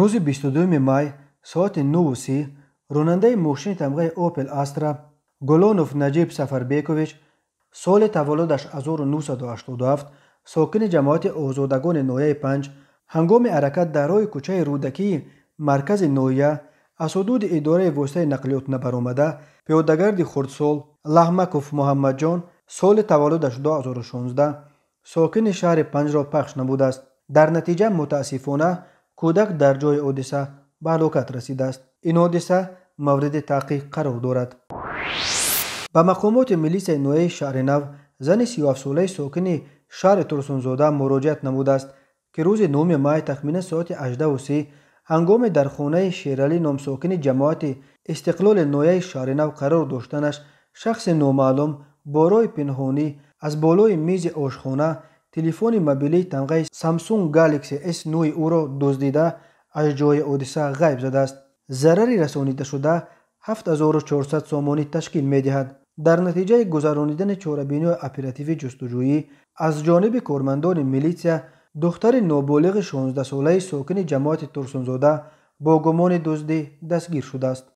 рӯзи 22 май соати 930 ронандаи мошини тамғаи опел астра гулонов наҷиб сафарбекович соли таваллудаш 1987 сокини ҷамоати озодагони ноҳияи 5 ҳангоми ҳаракат дар роҳи кӯчаи рӯдакии маркази ноҳия аз ҳудуди идораи воситаи нақлиётна баромада пиёдагарди хурдсол лаҳмаков муҳаммадҷон соли таваллудаш 2016 сокини шаҳри панҷро пахш намудааст дар натиҷа мутаассифона кӯдак дар ҷои ҳодиса ба ҳалокат расидааст ин ҳодиса мавриди таъқиқ қарор дорад ба мақомоти милисияи ноияи шаҳри нав зани сиюҳафтсолаи сокини шаҳри турсунзода муроҷиат намудааст ки рӯзи нуми май тахминан соати ҳаждаҳу сӣ ҳангоме дар хонаи шералӣ номсокини ҷамоати истиқлоли ноияи шаҳри нав қарор доштанаш шахси номаълум бо роҳи пинҳонӣ аз болои мизи ошхона телефони мобилии тамғаи самсунг галакси с нӯи ӯро дуздида аз ҷои ҳодиса ғайб задааст зарари расонидашуда 7400 сомонӣ ташкил медиҳад дар натиҷаи гузаронидани чорабиниҳои оперативи ҷустуҷӯӣ аз ҷониби кормандони милисия духтари ноболиғи 16солаи сокини ҷамоати турсунзода бо гумони дуздӣ дастгир шудааст